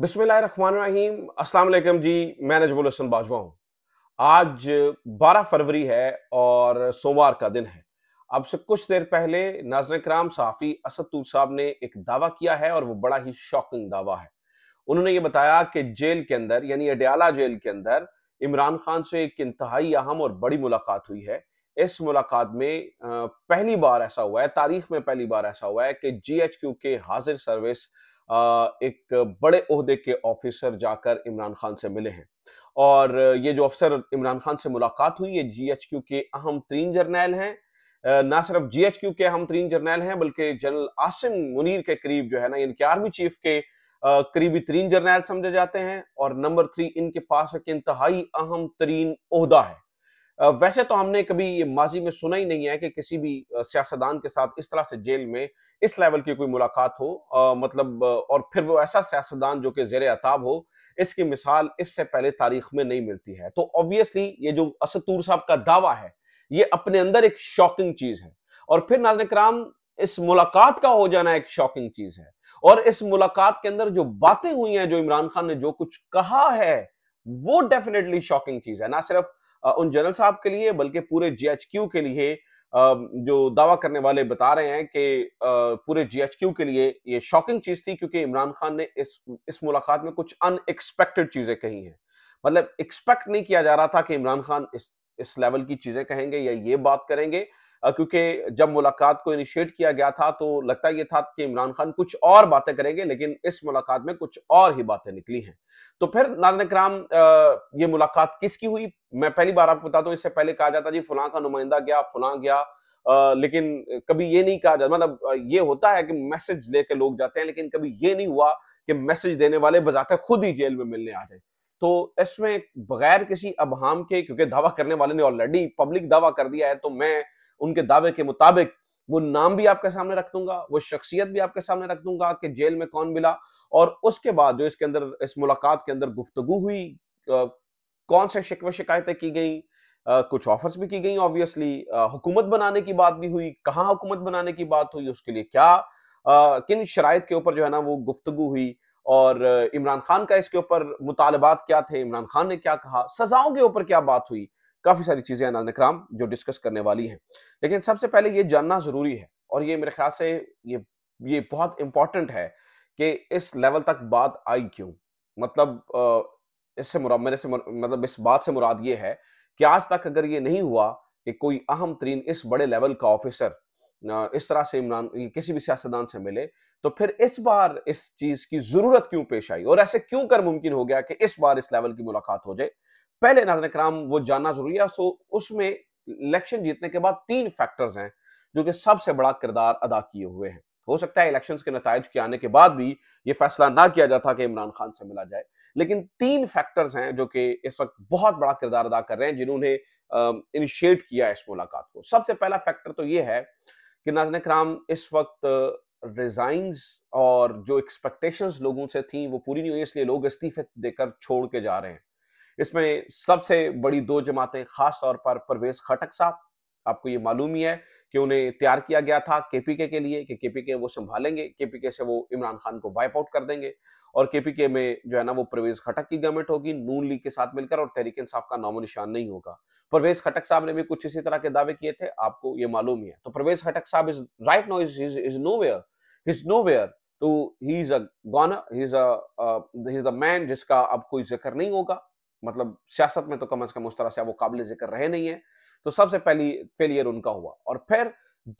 बिस्मिल्लाहिर्रहमानिर्रहीम अस्सलाम वालेकुम जी मैं नजबुल हसन बाजवा हूँ आज 12 फरवरी है और सोमवार का दिन है अब से कुछ देर पहले नाजर कराम सहाफ़ी असद तूर साहब ने एक दावा किया है और वो बड़ा ही शॉकिंग दावा है उन्होंने ये बताया कि जेल के अंदर यानी अडयाला जेल के अंदर इमरान खान से एक इंतहाई अहम और बड़ी मुलाकात हुई है इस मुलाकात में पहली बार ऐसा हुआ है तारीख में पहली बार ऐसा हुआ है कि जी एच क्यू के हाजिर सर्विस एक बड़े अहदे के ऑफिसर जाकर इमरान खान से मिले हैं और ये जो अफसर इमरान खान से मुलाकात हुई ये जी एच क्यू के अहम तरीन जर्नैल हैं ना सिर्फ जी एच क्यू के अहम तरीन जर्नैल हैं बल्कि जनरल आसिम मुनीर के करीब जो है ना इनके आर्मी चीफ के करीबी तरीन जर्नैल समझे जाते हैं और नंबर थ्री इनके पास एक इंतहाई अहम तरीन अहदा है वैसे तो हमने कभी ये माजी में सुना ही नहीं है कि किसी भी सियासतदान के साथ इस तरह से जेल में इस लेवल की कोई मुलाकात हो आ, मतलब और फिर वो ऐसा सियासतदान जो कि जेर अताब हो इसकी मिसाल इससे पहले तारीख में नहीं मिलती है तो ऑब्वियसली ये जो असतूर साहब का दावा है ये अपने अंदर एक शॉकिंग चीज है और फिर नाजन कराम इस मुलाकात का हो जाना एक शॉकिंग चीज है और इस मुलाकात के अंदर जो बातें हुई हैं जो इमरान खान ने जो कुछ कहा है वो डेफिनेटली शॉकिंग चीज है ना सिर्फ उन जनरल साहब के लिए बल्कि पूरे जीएचक्यू के लिए जो दावा करने वाले बता रहे हैं कि पूरे जीएचक्यू के लिए ये शॉकिंग चीज थी क्योंकि इमरान खान ने इस इस मुलाकात में कुछ अनएक्सपेक्टेड चीजें कही हैं मतलब एक्सपेक्ट नहीं किया जा रहा था कि इमरान खान इस इस लेवल की चीजें कहेंगे या ये बात करेंगे क्योंकि जब मुलाकात को इनिशिएट किया गया था तो लगता यह था कि इमरान खान कुछ और बातें करेंगे लेकिन इस मुलाकात में कुछ और ही बातें निकली हैं तो फिर नाजन कराम ये मुलाकात किसकी हुई मैं पहली बार आपको बताता हूँ इससे पहले कहा जाता जी फलां का नुमाइंदा गया फलां गया आ, लेकिन कभी ये नहीं कहा जाता मतलब ये होता है कि मैसेज लेके लोग जाते हैं लेकिन कभी ये नहीं हुआ कि मैसेज देने वाले बजाते खुद ही जेल में मिलने आ जाए तो इसमें बगैर किसी अबहाम के क्योंकि दावा करने वाले ने ऑलरेडी पब्लिक दावा कर दिया है तो मैं उनके दावे के मुताबिक वो नाम भी आपके सामने रख दूंगा वो शख्सियत भी आपके सामने रख दूंगा कि जेल में कौन मिला और उसके बाद जो इसके अंदर इस मुलाकात के अंदर गुफ्तगु हुई कौन से शिकवे शिकायतें की गई कुछ ऑफर्स भी की गई ऑब्वियसली हुकूमत बनाने की बात भी हुई कहाँ हुकूमत बनाने की बात हुई उसके लिए क्या आ, किन शराइ के ऊपर जो है ना वो गुफ्तगु हुई और इमरान खान का इसके ऊपर मुतालबात क्या थे इमरान खान ने क्या कहा सजाओं के ऊपर क्या बात हुई काफ़ी सारी चीज़ें अनाज कराम जो डिस्कस करने वाली हैं लेकिन सबसे पहले ये जानना ज़रूरी है और ये मेरे ख्याल से ये ये बहुत इंपॉर्टेंट है कि इस लेवल तक बात आई क्यों मतलब इससे मुराद मेरे से मुर, मतलब इस बात से मुराद ये है कि आज तक अगर ये नहीं हुआ कि कोई अहम तरीन इस बड़े लेवल का ऑफिसर इस तरह से इमरान किसी भी सियासतदान से मिले तो फिर इस बार इस चीज की जरूरत क्यों पेश आई और ऐसे क्यों कर मुमकिन हो गया कि इस बार इस लेवल की मुलाकात हो जाए पहले नाजन कराम वो जानना जरूरी है सो उसमें इलेक्शन जीतने के बाद तीन फैक्टर्स हैं जो कि सबसे बड़ा किरदार अदा किए हुए हैं हो सकता है इलेक्शंस के नतज के आने के बाद भी ये फैसला ना किया जाता कि इमरान खान से मिला जाए लेकिन तीन फैक्टर्स हैं जो कि इस वक्त बहुत बड़ा किरदार अदा कर रहे हैं जिन्होंने इनिशिएट किया इस मुलाकात को सबसे पहला फैक्टर तो ये है कि नाजन कराम इस वक्त रिजाइंस और जो एक्सपेक्टेशंस लोगों से थी वो पूरी नहीं हुई इसलिए लोग इस्तीफे देकर छोड़ के जा रहे हैं इसमें सबसे बड़ी दो जमातें खास तौर पर परवेज खटक साहब आपको ये मालूम ही है कि उन्हें तैयार किया गया था केपीके के लिए कि केपीके वो संभालेंगे केपीके से वो इमरान खान को वाइप आउट कर देंगे और केपीके में जो है ना वो परवेज खटक की गवर्नमेंट होगी नून लीग के साथ मिलकर और तहरीक इंसाफ का नामो निशान नहीं होगा परवेज खटक साहब ने भी कुछ इसी तरह के दावे किए थे आपको ये मालूम ही है तो Parvez Khattak sahab is right no is is nowhere is nowhere तो he is a goner he is a man जिसका अब कोई जिक्र नहीं होगा मतलब सियासत में तो कम अज कम उस तरह से वो काबिल जिक्र रहे नहीं है तो सबसे पहली फेलियर उनका हुआ और फिर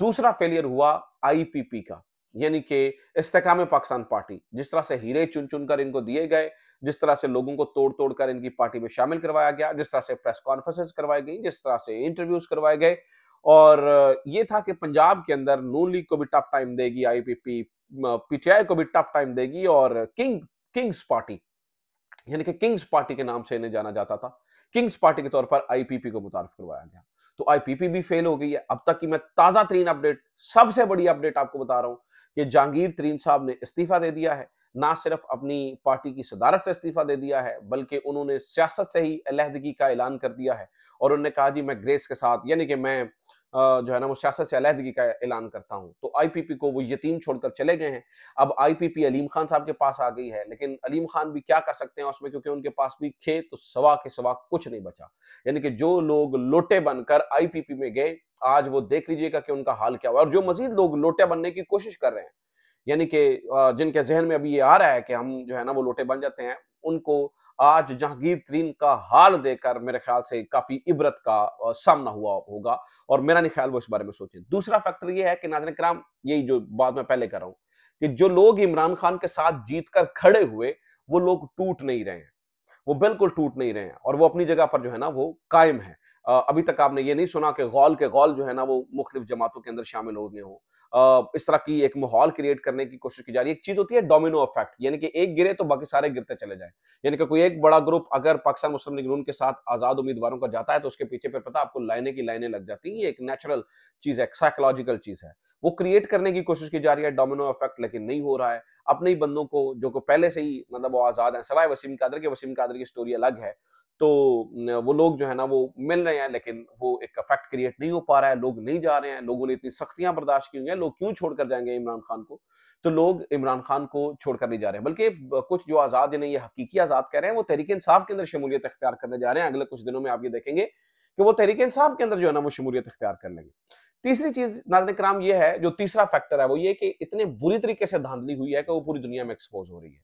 दूसरा फेलियर हुआ आईपीपी का यानी कि इस्तेकाम पाकिस्तान पार्टी जिस तरह से हीरे चुन चुन कर इनको दिए गए जिस तरह से लोगों को तोड़ तोड़ कर इनकी पार्टी में शामिल करवाया गया जिस तरह से प्रेस कॉन्फ्रेंसेस करवाई गई जिस तरह से इंटरव्यूज करवाए गए और ये था कि पंजाब के अंदर नून लीग को भी टफ टाइम देगी आईपीपी पीटीआई को भी टफ टाइम देगी और किंग किंग्स पार्टी यानी कि किंग्स पार्टी के नाम से इन्हें जाना जाता था किंग्स पार्टी के तौर पर आईपीपी को मुतारफ करवाया गया तो आईपीपी भी फेल हो गई है अब तक की मैं ताज़ा तरीन अपडेट सबसे बड़ी अपडेट आपको बता रहा हूं कि जहांगीर तरीन साहब ने इस्तीफा दे दिया है ना सिर्फ अपनी पार्टी की सदारत से इस्तीफा दे दिया है बल्कि उन्होंने सियासत से ही अलहदगी का ऐलान कर दिया है और उन्होंने कहा जी मैं ग्रेस के साथ यानी कि मैं जो है ना वो सियासत से अलहदगी का ऐलान करता हूँ तो आई पी पी को वो यतीम छोड़कर चले गए हैं अब I P P Aleem Khan sahab के पास आ गई है लेकिन अलीम खान भी क्या कर सकते हैं उसमें क्योंकि उनके पास भी खेत तो सवा के सवा कुछ नहीं बचा यानी कि जो लोग लोटे बनकर आईपीपी में गए आज वो देख लीजिएगा कि उनका हाल क्या हुआ और जो मजीद लोग लोटे बनने की कोशिश कर रहे हैं यानी कि जिनके जहन में अभी ये आ रहा है कि हम जो है ना वो लोटे बन जाते हैं उनको आज जहांगीर तरीन का हाल देकर मेरे ख्याल से काफी इबरत का सामना हुआ होगा और मेरा नहीं ख्याल वो इस बारे में सोचें दूसरा फैक्टर ये है कि नाजन कराम यही जो बात मैं पहले कर रहा हूँ कि जो लोग इमरान खान के साथ जीत कर खड़े हुए वो लोग टूट नहीं रहे हैं वो बिल्कुल टूट नहीं रहे हैं और वो अपनी जगह पर जो है ना वो कायम है अभी तक आपने ये नहीं सुना कि गौल के गौल जो है ना वो मुख्तलिफ जमातों के अंदर शामिल हो गए हों इस तरह की एक माहौल क्रिएट करने की कोशिश की जा रही है एक चीज होती है डोमिनो इफेक्ट यानी कि एक गिरे तो बाकी सारे गिरते चले जाए यानी कि कोई एक बड़ा ग्रुप अगर पाकिस्तान मुस्लिम लीग नून के साथ आजाद उम्मीदवारों का जाता है तो उसके पीछे फिर पता आपको लाइने की लाइने लग जाती है ये एक नेचुरल चीज है साइकोलॉजिकल चीज है वो क्रिएट करने की कोशिश की जा रही है डोमिनो इफेक्ट लेकिन नहीं हो रहा है अपने ही बंदों को जो को पहले से ही मतलब वो आजाद है सवाए वसीम कादर के वसीम कादर की स्टोरी अलग है तो वो लोग जो है ना वो मिल रहे हैं लेकिन वो एक इफेक्ट क्रिएट नहीं हो पा रहा है लोग नहीं जा रहे हैं लोगों ने इतनी सख्तियां बर्दाश्त की हुई हैं हैं लोग क्यों छोड़कर जाएंगे इमरान खान को तो लोग इमरान खान को छोड़कर नहीं जा रहे बल्कि कुछ जो आज़ाद इन्हें ये हकीकी आज़ाद कह रहे हैं वो तहरीक इंसाफ के अंदर शमूलियत अख्तियार करने जा रहे हैं अगले कुछ दिनों में आप ये देखेंगे कि वो तहरीक इंसाफ के अंदर जो है ना वो शमूलियत अख्तियार कर लेंगे तीसरी चीज़ नाजन कराम ये है जो तीसरा फैक्टर है वो ये कि इतने बुरी तरीके से धांधली हुई है कि वो पूरी दुनिया में एक्सपोज हो रही है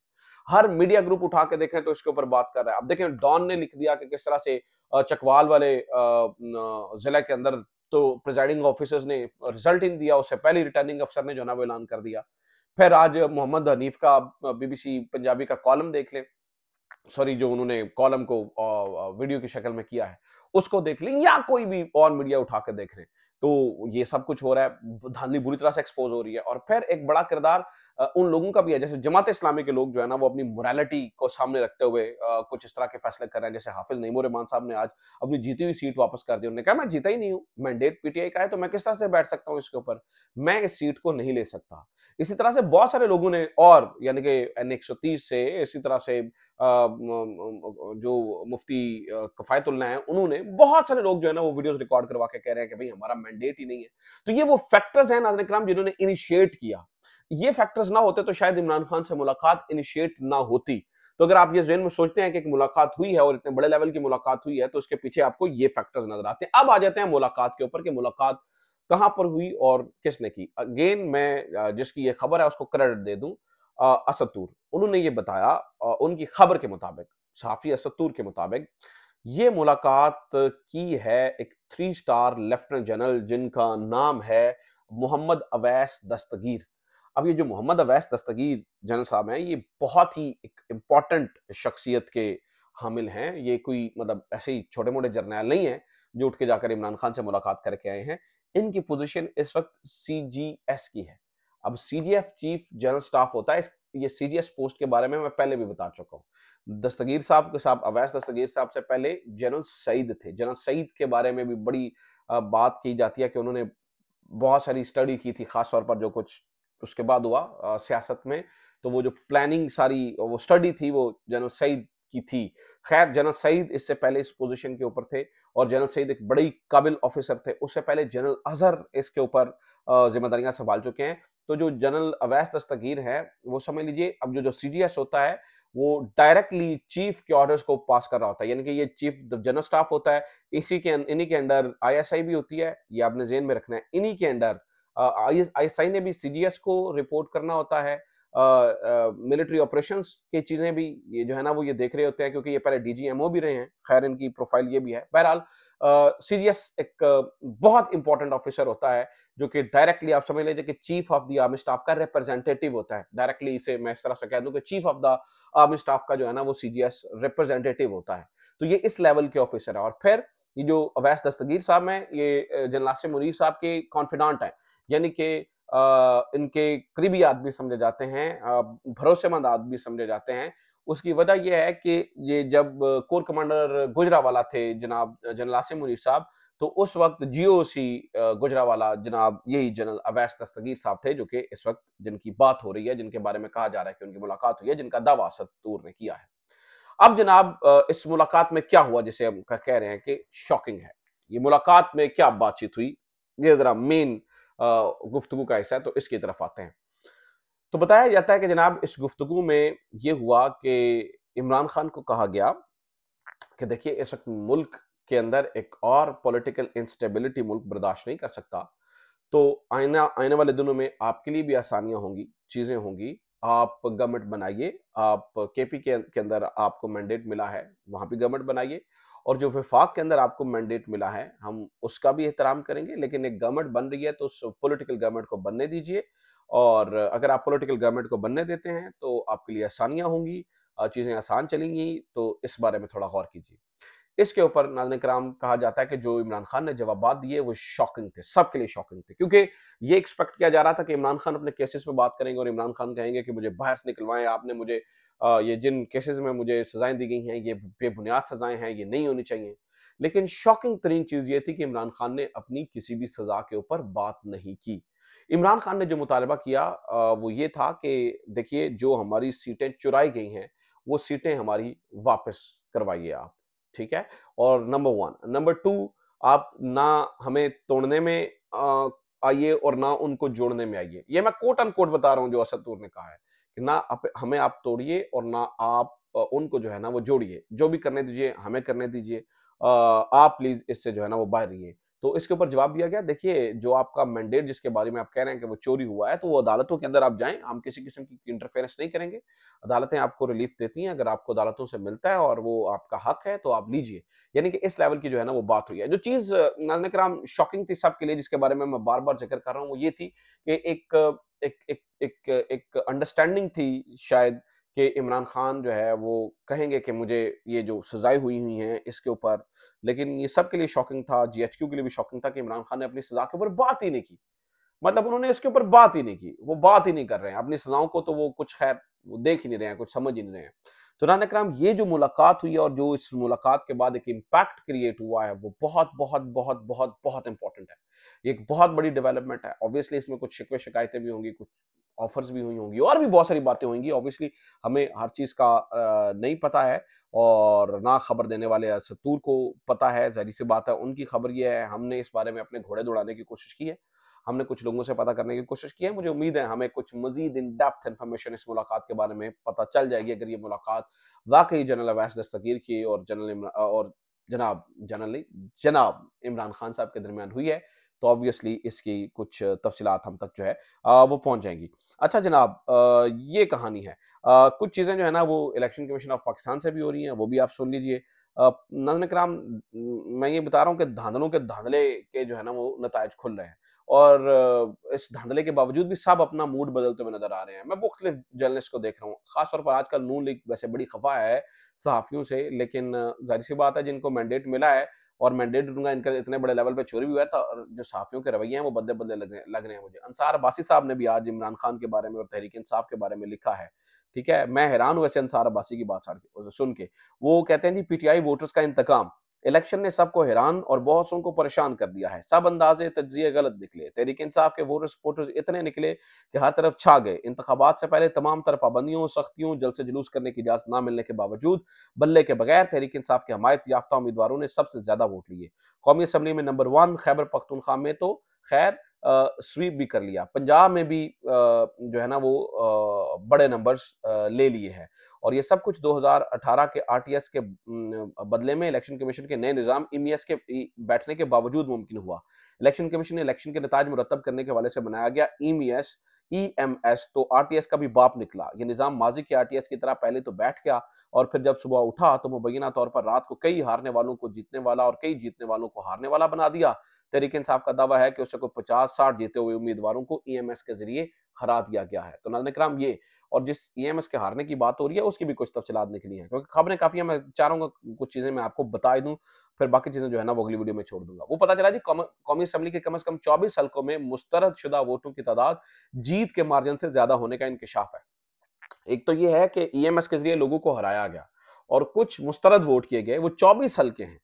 हर मीडिया ग्रुप उठा के देखें तो इसके ऊपर बात कर रहा है अब देखें डॉन ने लिख दिया कि किस तरह से चकवाल वाले जिले के अंदर तो प्रिजाइडिंग ऑफिसर्स ने रिजल्ट इन दिया उससे पहले रिटर्निंग अफसर ने जो ना वो ऐलान कर दिया फिर आज मोहम्मद हनीफ का बीबीसी पंजाबी का कॉलम देख लें सॉरी जो उन्होंने कॉलम को वीडियो की शक्ल में किया है उसको देख लें या कोई भी और मीडिया उठा कर देख लें तो ये सब कुछ हो रहा है धांधली बुरी तरह से एक्सपोज हो रही है और फिर एक बड़ा किरदार उन लोगों का भी है जैसे जमात इस्लामी के लोग जो है ना वो अपनी मोरालिटी को सामने रखते हुए कुछ इस तरह के फैसले कर रहे हैं जैसे हाफिज नईमो रहमान साहब ने आज अपनी जीती हुई सीट वापस कर दी उन्होंने कहा मैं जीता ही नहीं हूँ मैंडेट पीटीआई का है तो मैं किस तरह से बैठ सकता हूँ इसके ऊपर मैं इस सीट को नहीं ले सकता इसी तरह से बहुत सारे लोगों ने और यानी कि एन से इसी तरह से जो मुफ्ती कफायतुल्ला है उन्होंने बहुत सारे लोग जो है ना वो वीडियोज रिकॉर्ड करवा के कह रहे हैं कि भाई हमारा मैंडेट ही नहीं है तो ये वो फैक्टर्स हैं नाजन कराम जिन्होंने इनिशिएट किया ये फैक्टर्स ना होते तो शायद इमरान खान से मुलाकात इनिशिएट ना होती तो अगर आप ये जेन में सोचते हैं कि एक मुलाकात हुई है और इतने बड़े लेवल की मुलाकात हुई है तो उसके पीछे आपको ये फैक्टर्स नजर आते हैं अब आ जाते हैं मुलाकात के ऊपर कि मुलाकात कहाँ पर हुई और किसने की अगेन मैं जिसकी ये खबर है उसको क्रेडिट दे दूँ असतूर उन्होंने ये बताया उनकी खबर के मुताबिक साफी असतूर के मुताबिक ये मुलाकात की है एक थ्री स्टार लेफ्टिनेंट जनरल जिनका नाम है मोहम्मद अवैस दस्तगीर अब ये जो मोहम्मद अवैस दस्तगीर जनरल साहब हैं ये बहुत ही एक इम्पॉर्टेंट शख्सियत के हामिल हैं ये कोई मतलब ऐसे ही छोटे मोटे जर्नैल नहीं हैं जो उठ के जाकर इमरान खान से मुलाकात करके आए हैं इनकी पोजीशन इस वक्त सीजीएस की है अब सीजीएफ चीफ जनरल स्टाफ होता है ये सीजीएस पोस्ट के बारे में मैं पहले भी बता चुका हूँ दस्तगीर साहब के साहब अवैस दस्तगीर साहब से पहले जनरल सईद थे जनरल सईद के बारे में भी बड़ी बात की जाती है कि उन्होंने बहुत सारी स्टडी की थी खास तौर पर जो कुछ उसके बाद हुआ सियासत में तो वो जो प्लानिंग सारी वो स्टडी थी वो जनरल सईद की थी खैर जनरल सईद इससे पहले इस पोजीशन के ऊपर थे और जनरल सईद एक बड़ी काबिल ऑफिसर थे उससे पहले जनरल अजहर इसके ऊपर जिम्मेदारियां संभाल चुके हैं तो जो जनरल अवैस दस्तगीर है वो समझ लीजिए अब जो जो सी होता है वो डायरेक्टली चीफ के ऑर्डर्स को पास कर रहा होता है यानी कि ये चीफ जनरल स्टाफ होता है इसी के अं-, इन्हीं के अंडर आईएसआई भी होती है ये आपने जेन में रखना है इन्हीं के अंडर आईएसआई ने भी सीजीएस को रिपोर्ट करना होता है मिलिट्री ऑपरेशन की चीज़ें भी ये जो है ना वो ये देख रहे होते हैं क्योंकि ये पहले डीजीएमओ भी रहे हैं खैर इनकी प्रोफाइल ये भी है बहरहाल सीजीएस एक बहुत इंपॉर्टेंट ऑफिसर होता है जो कि डायरेक्टली आप समझ लीजिए कि chief of the army staff का रिप्रेजेंटेटिव होता है डायरेक्टली इसे मैं इस तरह से कह दूं कि chief of the army staff का जो है ना वो सीजीएस रिप्रेजेंटेटिव होता है तो ये इस लेवल के ऑफिसर है और फिर ये जो अवैस दस्तगीर साहब हैं ये जन मुनीर साहब के कॉन्फिडेंट हैं यानी कि इनके करीबी आदमी समझे जाते हैं भरोसेमंद आदमी समझे जाते हैं उसकी वजह यह है कि ये जब कोर कमांडर गुजरावाला थे जनाब जनरल आसिम मुनीर साहब तो उस वक्त जीओसी गुजरावाला जनाब यही जनरल अवैस दस्तगीर साहब थे जो कि इस वक्त जिनकी बात हो रही है जिनके बारे में कहा जा रहा है कि उनकी मुलाकात हुई है जिनका दावा सत्तूर ने किया है अब जनाब इस मुलाकात में क्या हुआ जिसे हम कह रहे हैं कि शॉकिंग है ये मुलाकात में क्या बातचीत हुई ये जरा मेन गुफ्तु का हिस्सा है तो इसकी तरफ आते हैं तो बताया जाता है कि जनाब इस गुफ्तु में यह हुआ कि इमरान खान को कहा गया कि देखिए इस वक्त मुल्क के अंदर एक और पॉलिटिकल इंस्टेबिलिटी मुल्क बर्दाश्त नहीं कर सकता तो आईना आने वाले दिनों में आपके लिए भी आसानियाँ होंगी चीज़ें होंगी आप गवर्नमेंट बनाइए आप के के अंदर आपको मैंडेट मिला है वहाँ भी गवर्नमेंट बनाइए और जो विफाक के अंदर आपको मैंडेट मिला है हम उसका भी एहतराम करेंगे लेकिन एक गवर्नमेंट बन रही है तो उस पोलिटिकल गवर्नमेंट को बनने दीजिए और अगर आप पोलिटिकल गवर्नमेंट को बनने देते हैं तो आपके लिए आसानियाँ होंगी चीज़ें आसान चलेंगी तो इस बारे में थोड़ा गौर कीजिए इसके ऊपर नाजन कराम कहा जाता है कि जो इमरान खान ने जवाब दिए वो शॉकिंग थे सबके लिए शॉकिंग थे क्योंकि ये एक्सपेक्ट किया जा रहा था कि इमरान खान अपने केसेस पे बात करेंगे और इमरान खान कहेंगे कि मुझे बाहर से निकलवाएं आपने मुझे ये जिन केसेस में मुझे सजाएं दी गई हैं ये बेबुनियाद सजाएं हैं ये नहीं होनी चाहिए लेकिन शॉकिंग तरीन चीज़ ये थी कि इमरान खान ने अपनी किसी भी सज़ा के ऊपर बात नहीं की इमरान खान ने जो मुतालबा किया वो ये था कि देखिए जो हमारी सीटें चुराई गई हैं वो सीटें हमारी वापस करवाइए आप ठीक है और नंबर वन नंबर टू आप ना हमें तोड़ने में आइए और ना उनको जोड़ने में आइए ये मैं कोट अनकोट बता रहा हूँ जो असतूर ने कहा है कि ना आप हमें आप तोड़िए और ना आप उनको जो है ना वो जोड़िए जो भी करने दीजिए हमें करने दीजिए आप प्लीज इससे जो है ना वो बाहर रहिए तो इसके ऊपर जवाब दिया गया देखिए जो आपका मैंडेट जिसके बारे में आप कह रहे हैं कि वो चोरी हुआ है तो वो अदालतों के अंदर आप जाएं हम किसी किस्म की इंटरफेरेंस नहीं करेंगे अदालतें आपको रिलीफ देती हैं अगर आपको अदालतों से मिलता है और वो आपका हक है तो आप लीजिए यानी कि इस लेवल की जो है ना वो बात हुई है जो चीज़ नाजन कराम शॉकिंग थी सबके लिए जिसके बारे में मैं बार बार जिक्र कर रहा हूँ वो ये थी कि एक एक एक एक एक अंडरस्टैंडिंग थी शायद कि इमरान खान जो है वो कहेंगे कि मुझे ये जो सजाएं हुई हुई हैं इसके ऊपर लेकिन ये सब के लिए शॉकिंग था जी एच क्यू के लिए भी शॉकिंग था कि इमरान खान ने अपनी सज़ा के ऊपर बात ही नहीं की मतलब उन्होंने इसके ऊपर बात ही नहीं की वो बात ही नहीं कर रहे हैं अपनी सज़ाओं को तो वो कुछ खैर वो देख ही नहीं रहे हैं कुछ समझ ही नहीं रहे हैं तो राना कराम ये जो मुलाकात हुई है और जो इस मुलाकात के बाद एक इम्पैक्ट क्रिएट हुआ है वो बहुत बहुत बहुत बहुत बहुत इंपॉर्टेंट है एक बहुत बड़ी डेवलपमेंट है ऑब्वियसली इसमें कुछ शिकवे शिकायतें भी होंगी कुछ ऑफर्स भी हुई होंगी और भी बहुत सारी बातें होंगी ऑब्वियसली हमें हर चीज़ का नहीं पता है और ना खबर देने वाले सत्तूर को पता है जहरी सी बात है उनकी खबर यह है हमने इस बारे में अपने घोड़े दौड़ाने की कोशिश की है हमने कुछ लोगों से पता करने की कोशिश की है मुझे उम्मीद है हमें कुछ मजीद इन डेप्थ इन्फॉर्मेशन इस मुलाकात के बारे में पता चल जाएगी अगर ये मुलाकात वाकई जनरल अवैस दस्तगीर की और जनरल और जनाब जनरल जनाब इमरान खान साहब के दरमियान हुई है तो ऑब्वियसली इसकी कुछ तफसीत हम तक जो है वो पहुंच जाएंगी अच्छा जनाब ये कहानी है कुछ चीज़ें जो है ना वो इलेक्शन कमीशन ऑफ पाकिस्तान से भी हो रही हैं वो भी आप सुन लीजिए नजन कराम मैं ये बता रहा हूँ कि धांधलों के धांधले के जो है ना वो नतज खुल रहे हैं और इस धांधले के बावजूद भी सब अपना मूड बदलते हुए नजर आ रहे हैं मैं मुख्तलिफ जर्नलिस्ट को देख रहा हूँ खासतौर पर आजकल नून लीग वैसे बड़ी खफा है सहाफ़ियों से लेकिन जाहिर सी बात है जिनको मैंडेट मिला है और मैंडेट दूंगा इनका इतने बड़े लेवल पे चोरी भी हुआ था तो और जो साफियों के रवैये हैं वो बदले बदले लग रहे लग रहे हैं मुझे अंसार अबासी साहब ने भी आज इमरान खान के बारे में और तहरीक इंसाफ के बारे में लिखा है ठीक है मैं हैरान हुआ अंसार अबासी की बात सुन के वो कहते हैं जी पीटीआई वोटर्स का इंतकाम इलेक्शन ने सबको हैरान और बहुत सो को परेशान कर दिया है सब अंदाजे तजिए गलत निकले तहरीक इंसाफ के वोटर सपोर्टर्स इतने निकले कि हर तरफ छा गए इंतबात से पहले तमाम तरह पाबंदियों सख्तियों जल से जुलूस करने की इजाजत न मिलने के बावजूद बल्ले के बगैर तहरीक इंसाफ के हमायत याफ्ता उम्मीदवारों ने सबसे ज्यादा वोट लिए कौमी असम्बली में नंबर वन खैबर पख्तनख्वा में तो खैर स्वीप भी कर लिया पंजाब में भी आ, जो है ना वो आ, बड़े नंबर्स ले लिए हैं और ये सब कुछ 2018 के आरटीएस के बदले में इलेक्शन कमीशन के नए निज़ाम ईमीएस e e के बैठने के बावजूद मुमकिन हुआ इलेक्शन कमीशन ने इलेक्शन के नतज मुरतब करने के हवाले से बनाया गया ईमीएस e ईएमएस तो आरटीएस का भी बाप निकला ये निज़ाम माजी के आरटीएस की तरह पहले तो बैठ गया और फिर जब सुबह उठा तो मुबैना तौर पर रात को कई हारने वालों को जीतने वाला और कई जीतने वालों को हारने वाला बना दिया तरीके इंसाफ का दावा है कि उससे कोई पचास साठ जीते हुए उम्मीदवारों को ई के जरिए हरा दिया गया है तो नाजन कराम ये और जिस ई e के हारने की बात हो रही है उसकी भी कुछ तफसलात निकली है क्योंकि खबरें काफ़ी है मैं चाह रहा हूँ कुछ चीज़ें मैं आपको बता दूँ फिर बाकी चीज़ें जो है ना वो अगली वीडियो में छोड़ दूंगा वो पता चला जी कौमी असम्बली के कम अज़ कम चौबीस हल्कों में मुस्तरद शुदा वोटों की तादाद जीत के मार्जिन से ज़्यादा होने का इंकशाफ है एक तो ये है कि ई e के जरिए लोगों को हराया गया और कुछ मुस्तरद वोट किए गए वो चौबीस हल्के हैं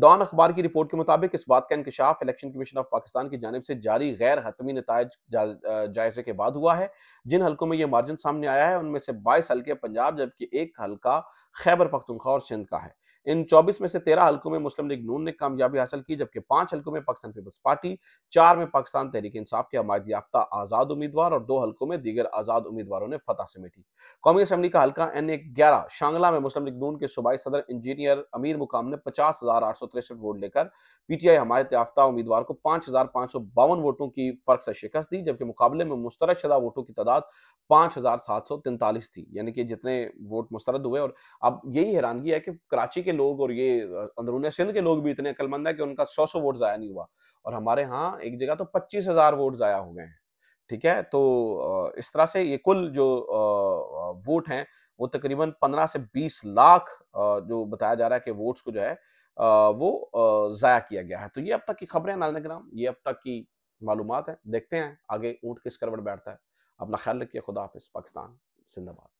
डॉन अखबार की रिपोर्ट के मुताबिक इस बात का इंकशाफ इलेक्शन कमीशन ऑफ पाकिस्तान की जानब से जारी गैर हतमी नतज जायजे के बाद हुआ है जिन हल्कों में यह मार्जिन सामने आया है उनमें से बाईस हल्के पंजाब जबकि एक हल्का खैबर पख्तुनख्वा और सिंध का है इन 24 में से 13 हल्कों में मुस्लिम लीग नून ने कामयाबी हासिल की जबकि पांच हल्कों में पाकिस्तान पीपल्स पार्टी चार में पाकिस्तान तहरीक इंसाफ के हमायत याफ्ता आजाद उम्मीदवार और दो हल्कों में दीगर आजाद उम्मीदवारों ने फतह समेटी कौमी असम्बली का हल्का एन ए ग्यारह शांगला में मुस्लिम लीग नून के सूबाई सदर इंजीनियर अमीर मुकाम ने पचास हजार आठ सौ तिरसठ वोट लेकर पीटीआई हमायत याफ्ता उम्मीदवार को पांच हजार पांच सौ बावन वोटों की फर्क से शिकस्त दी जबकि मुकाबले में मुस्तरद शुदा वोटों की तादाद पांच हजार सात सौ तैंतालीस थी यानी कि जितने वोट मुस्तरद हुए और अब यही हैरानगी है कि कराची के के लोग और ये अंदरून सिंध के लोग भी इतने अक्लमंद है कि उनका सौ सौ वोट ज़ाया नहीं हुआ और हमारे यहाँ एक जगह तो पच्चीस हज़ार वोट ज़ाया हो गए हैं ठीक है तो इस तरह से ये कुल जो वोट हैं वो तकरीबन पंद्रह से बीस लाख जो बताया जा रहा है कि वोट्स को जो है वो ज़ाया किया गया है तो ये अब तक की खबरें नाजन कराम ये अब तक की मालूम है देखते हैं आगे ऊँट किस करवट बैठता है अपना ख्याल रखिए खुदाफिस पाकिस्तान जिंदाबाद